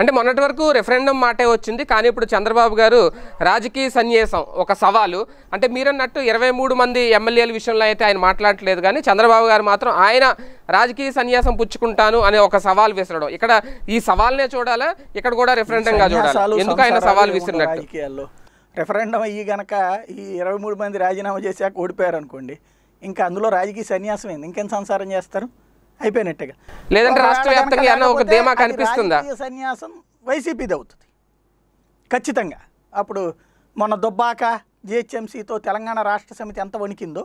అంటే మొన్నటి వరకు రెఫరెండం మాటే వచ్చింది కానీ ఇప్పుడు చంద్రబాబు గారు రాజకీయ సన్యాసం ఒక సవాలు అంటే మీరన్నట్టు ఇరవై మూడు మంది ఎమ్మెల్యేల విషయంలో అయితే ఆయన మాట్లాడట్లేదు కానీ చంద్రబాబు గారు మాత్రం ఆయన రాజకీయ సన్యాసం పుచ్చుకుంటాను అనే ఒక సవాల్ విసరడం ఇక్కడ ఈ సవాల్నే చూడాలా ఇక్కడ కూడా రెఫరెండంగా చూడాలి ఎందుకు ఆయన సవాల్ విసిరినట్టు రెఫరెండం అయ్యి గనక ఈ ఇరవై మూడు మంది రాజీనామా చేశాక ఓడిపోయారు అనుకోండి ఇంకా అందులో రాజకీయ సన్యాసం ఏంది ఇంకెంత సంసారం చేస్తారు అయిపోయినట్టుగా లేదంటే రాష్ట్ర వ్యాప్తంగా ఒక కనిపిస్తుందా సన్యాసం వైసీపీది అవుతుంది ఖచ్చితంగా అప్పుడు మొన్న దుబ్బాక జిహెచ్ఎంసీతో తెలంగాణ రాష్ట్ర సమితి ఎంత వణికిందో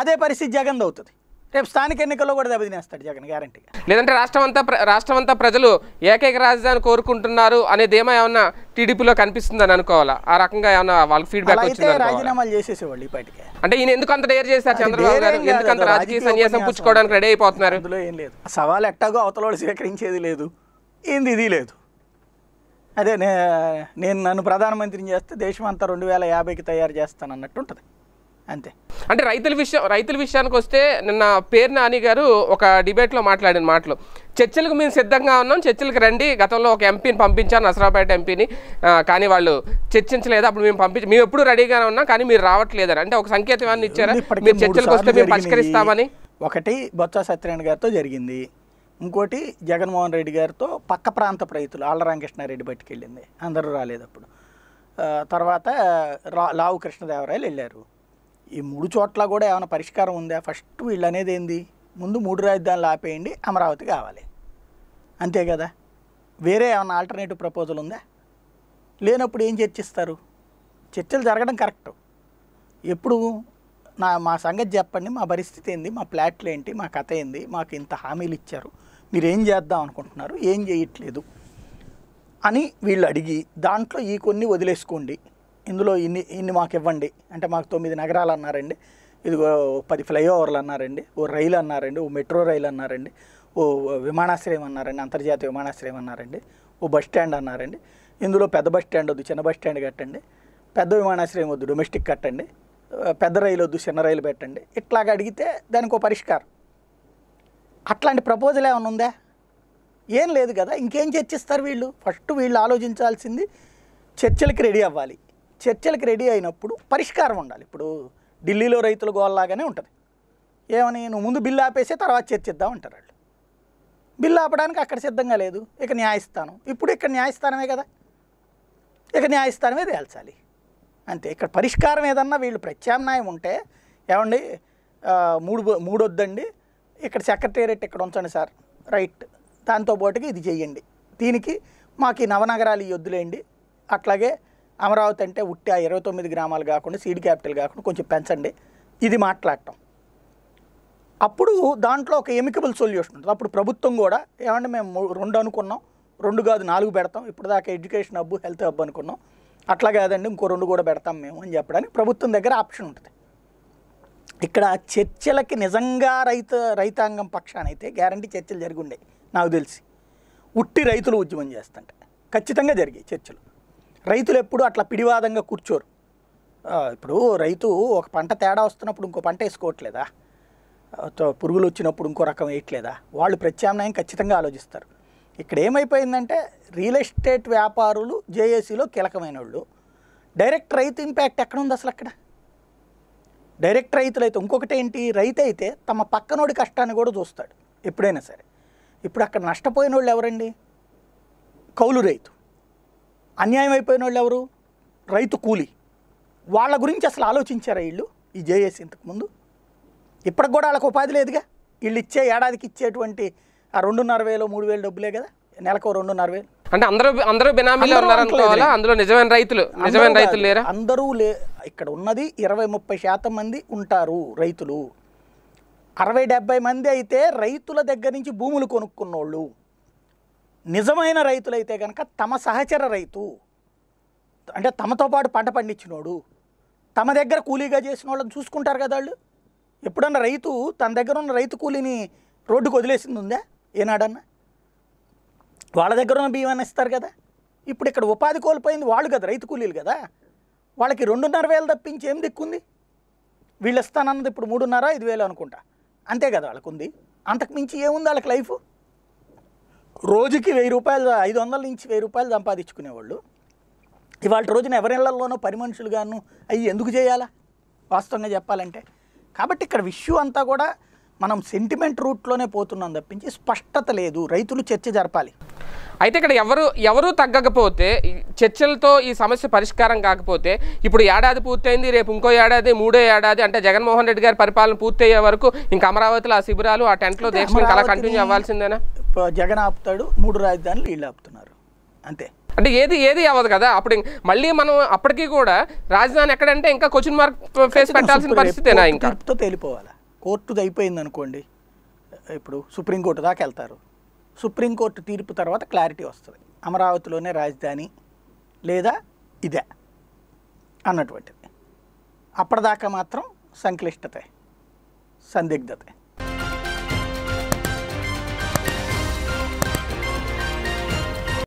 అదే పరిస్థితి జగన్ అవుతుంది రేపు స్థానిక ఎన్నికల్లో కూడా దెబ్బతినేస్తాడు జగన్ గ్యారంటీగా లేదంటే రాష్ట్రం అంతా రాష్ట్రం అంతా ప్రజలు ఏకైక రాజధాని కోరుకుంటున్నారు అనేది ఏమో ఏమన్నా టీడీపీలో కనిపిస్తుందని అనుకోవాలా ఆ రకంగా ఏమన్నా వాళ్ళకి ఫీడ్బ్యాక్ రాజీనామాలు చేసేసేవాళ్ళు ఇప్పటికే అంటే ఈయన ఎందుకు అంత డేర్ చేశారు చంద్రబాబు గారు ఎందుకు అంత రాజకీయ సన్యాసం పుచ్చుకోవడానికి రెడీ అయిపోతున్నారు అందులో ఏం లేదు సవాల్ ఎట్టాగో అవతల స్వీకరించేది లేదు ఏంది ఇది లేదు అదే నేను నన్ను ప్రధానమంత్రిని చేస్తే దేశం అంతా రెండు వేల యాభైకి తయారు చేస్తాను అన్నట్టు ఉంటుంది అంతే అంటే రైతుల విషయం రైతుల విషయానికి వస్తే నిన్న పేరు నాని గారు ఒక డిబేట్లో మాట్లాడిన మాటలు చర్చలకు మేము సిద్ధంగా ఉన్నాం చర్చలకు రండి గతంలో ఒక ఎంపీని పంపించాను నసరాపేట ఎంపీని కానీ వాళ్ళు చర్చించలేదు అప్పుడు మేము పంపించి మేము ఎప్పుడు రెడీగానే ఉన్నాం కానీ మీరు రావట్లేదని అంటే ఒక సంకేతం ఏమన్నా ఇచ్చారా మీరు చర్చలకు వస్తే మేము పరిష్కరిస్తామని ఒకటి బొత్స సత్యనారాయణ గారితో జరిగింది ఇంకోటి జగన్మోహన్ రెడ్డి గారితో పక్క ప్రాంత రైతులు ఆళ్ళ రామకృష్ణారెడ్డి బయటికి వెళ్ళింది అందరూ రాలేదు అప్పుడు తర్వాత రా లావు కృష్ణదేవరాయలు వెళ్ళారు ఈ మూడు చోట్ల కూడా ఏమైనా పరిష్కారం ఉందా ఫస్ట్ వీళ్ళు అనేది ఏంది ముందు మూడు రాజధానులు ఆపేయండి అమరావతి కావాలి అంతే కదా వేరే ఏమైనా ఆల్టర్నేటివ్ ప్రపోజల్ ఉందా లేనప్పుడు ఏం చర్చిస్తారు చర్చలు జరగడం కరెక్ట్ ఎప్పుడు నా మా సంగతి చెప్పండి మా పరిస్థితి ఏంది మా ప్లాట్లు ఏంటి మా కథ ఏంది మాకు ఇంత హామీలు ఇచ్చారు మీరు ఏం చేద్దాం అనుకుంటున్నారు ఏం చేయట్లేదు అని వీళ్ళు అడిగి దాంట్లో ఈ కొన్ని వదిలేసుకోండి ఇందులో ఇన్ని ఇన్ని మాకు ఇవ్వండి అంటే మాకు తొమ్మిది నగరాలు అన్నారండి ఇదిగో పది ఫ్లైఓవర్లు అన్నారండి ఓ రైలు అన్నారండి ఓ మెట్రో రైలు అన్నారండి ఓ విమానాశ్రయం అన్నారండి అంతర్జాతీయ విమానాశ్రయం అన్నారండి ఓ బస్ స్టాండ్ అన్నారండి ఇందులో పెద్ద బస్ స్టాండ్ వద్దు చిన్న బస్ స్టాండ్ కట్టండి పెద్ద విమానాశ్రయం వద్దు డొమెస్టిక్ కట్టండి పెద్ద రైలు వద్దు చిన్న రైలు పెట్టండి ఇట్లాగ అడిగితే దానికి ఓ పరిష్కారం అట్లాంటి ప్రపోజల్ ఏమైనా ఉందా ఏం లేదు కదా ఇంకేం చర్చిస్తారు వీళ్ళు ఫస్ట్ వీళ్ళు ఆలోచించాల్సింది చర్చలకి రెడీ అవ్వాలి చర్చలకు రెడీ అయినప్పుడు పరిష్కారం ఉండాలి ఇప్పుడు ఢిల్లీలో రైతుల గోల్లాగానే ఉంటుంది ఏమని నువ్వు ముందు బిల్లు ఆపేసే తర్వాత చర్చిద్దాం అంటారు వాళ్ళు బిల్లు ఆపడానికి అక్కడ సిద్ధంగా లేదు ఇక న్యాయస్థానం ఇప్పుడు ఇక్కడ న్యాయస్థానమే కదా ఇక న్యాయస్థానమే తేల్చాలి అంతే ఇక్కడ పరిష్కారం ఏదన్నా వీళ్ళు ప్రత్యామ్నాయం ఉంటే ఏమండి మూడు మూడు వద్దండి ఇక్కడ సెక్రటేరియట్ ఇక్కడ ఉంచండి సార్ రైట్ దాంతోపాటుగా ఇది చేయండి దీనికి మాకు ఈ నవనగరాలు ఈ వద్దులేండి అట్లాగే అమరావతి అంటే ఉట్టి ఆ ఇరవై తొమ్మిది గ్రామాలు కాకుండా సీడ్ క్యాపిటల్ కాకుండా కొంచెం పెంచండి ఇది మాట్లాడటం అప్పుడు దాంట్లో ఒక ఎమికబుల్ సొల్యూషన్ ఉంటుంది అప్పుడు ప్రభుత్వం కూడా ఏమంటే మేము రెండు అనుకున్నాం రెండు కాదు నాలుగు పెడతాం ఇప్పుడు దాకా ఎడ్యుకేషన్ హబ్బు హెల్త్ హబ్ అనుకున్నాం అట్లా కాదండి ఇంకో రెండు కూడా పెడతాం మేము అని చెప్పడానికి ప్రభుత్వం దగ్గర ఆప్షన్ ఉంటుంది ఇక్కడ చర్చలకి నిజంగా రైతు రైతాంగం పక్షానైతే గ్యారంటీ చర్చలు జరిగి ఉండేవి నాకు తెలిసి ఉట్టి రైతులు ఉద్యమం చేస్తుంటే ఖచ్చితంగా జరిగాయి చర్చలు రైతులు ఎప్పుడు అట్లా పిడివాదంగా కూర్చోరు ఇప్పుడు రైతు ఒక పంట తేడా వస్తున్నప్పుడు ఇంకో పంట వేసుకోవట్లేదా పురుగులు వచ్చినప్పుడు ఇంకో రకం వేయట్లేదా వాళ్ళు ప్రత్యామ్నాయం ఖచ్చితంగా ఆలోచిస్తారు ఇక్కడ ఏమైపోయిందంటే రియల్ ఎస్టేట్ వ్యాపారులు జేఏసీలో కీలకమైన వాళ్ళు డైరెక్ట్ రైతు ఇంపాక్ట్ ఎక్కడ ఉంది అసలు అక్కడ డైరెక్ట్ రైతులు అయితే ఇంకొకటి ఏంటి రైతు అయితే తమ పక్కనోడి కష్టాన్ని కూడా చూస్తాడు ఎప్పుడైనా సరే ఇప్పుడు అక్కడ నష్టపోయిన వాళ్ళు ఎవరండి కౌలు రైతు అన్యాయం అయిపోయిన వాళ్ళు ఎవరు రైతు కూలి వాళ్ళ గురించి అసలు ఆలోచించారా వీళ్ళు ఈ జేఏసీ ఇంతకుముందు ఇప్పటికి కూడా వాళ్ళకి ఉపాధి లేదుగా వీళ్ళు ఇచ్చే ఏడాదికి ఇచ్చేటువంటి ఆ రెండున్నర వేలు మూడు వేలు డబ్బులే కదా నెలకు రెండున్నర వేలు అంటే అందరూ అందరూ బెనామీలో ఉన్నారనుకోవాలా అందులో నిజమైన రైతులు నిజమైన రైతులు లేరా అందరూ లే ఇక్కడ ఉన్నది ఇరవై ముప్పై శాతం మంది ఉంటారు రైతులు అరవై డెబ్బై మంది అయితే రైతుల దగ్గర నుంచి భూములు కొనుక్కున్నోళ్ళు నిజమైన రైతులైతే కనుక తమ సహచర రైతు అంటే తమతో పాటు పంట పండించినోడు తమ దగ్గర కూలీగా చేసిన వాళ్ళని చూసుకుంటారు కదా వాళ్ళు ఎప్పుడన్నా రైతు తన దగ్గర ఉన్న రైతు కూలీని రోడ్డుకు వదిలేసింది ఉందా ఏనాడన్నా వాళ్ళ దగ్గర ఉన్న బియ్యం ఇస్తారు కదా ఇప్పుడు ఇక్కడ ఉపాధి కోల్పోయింది వాళ్ళు కదా రైతు కూలీలు కదా వాళ్ళకి రెండున్నర వేలు తప్పించి ఏం దిక్కుంది వీళ్ళు ఇస్తానన్నది ఇప్పుడు మూడున్నర ఐదు వేలు అనుకుంటా అంతే కదా వాళ్ళకుంది అంతకుమించి ఏముంది వాళ్ళకి లైఫ్ రోజుకి వెయ్యి రూపాయలు ఐదు వందల నుంచి వెయ్యి రూపాయలు సంపాదించుకునేవాళ్ళు ఇవాళ రోజున ఎవరిళ్లలోనూ పని మనుషులుగాను అవి ఎందుకు చేయాలా వాస్తవంగా చెప్పాలంటే కాబట్టి ఇక్కడ విష్యూ అంతా కూడా మనం సెంటిమెంట్ రూట్లోనే పోతున్నాం తప్పించి స్పష్టత లేదు రైతులు చర్చ జరపాలి అయితే ఇక్కడ ఎవరు ఎవరు తగ్గకపోతే చర్చలతో ఈ సమస్య పరిష్కారం కాకపోతే ఇప్పుడు ఏడాది పూర్తయింది రేపు ఇంకో ఏడాది మూడో ఏడాది అంటే జగన్మోహన్ రెడ్డి గారి పరిపాలన పూర్తయ్యే వరకు ఇంకా అమరావతిలో ఆ శిబిరాలు ఆ టెంట్లో దేశం అలా కంటిన్యూ అవ్వాల్సిందేనా జగన్ ఆపుతాడు మూడు రాజధానులు వీళ్ళు ఆపుతున్నారు అంతే అంటే ఏది ఏది అవ్వదు కదా అప్పుడు మళ్ళీ మనం అప్పటికీ కూడా రాజధాని ఎక్కడంటే ఇంకా క్వశ్చన్ మార్క్ ఫేస్ పెట్టాల్సిన పరిస్థితేనా ఇంకా తీర్పుతో తేలిపోవాలి కోర్టుది అయిపోయింది అనుకోండి ఇప్పుడు సుప్రీంకోర్టు దాకా వెళ్తారు సుప్రీంకోర్టు తీర్పు తర్వాత క్లారిటీ వస్తుంది అమరావతిలోనే రాజధాని లేదా ఇదే అన్నటువంటిది అప్పటిదాకా మాత్రం సంక్లిష్టత సందిగ్ధతే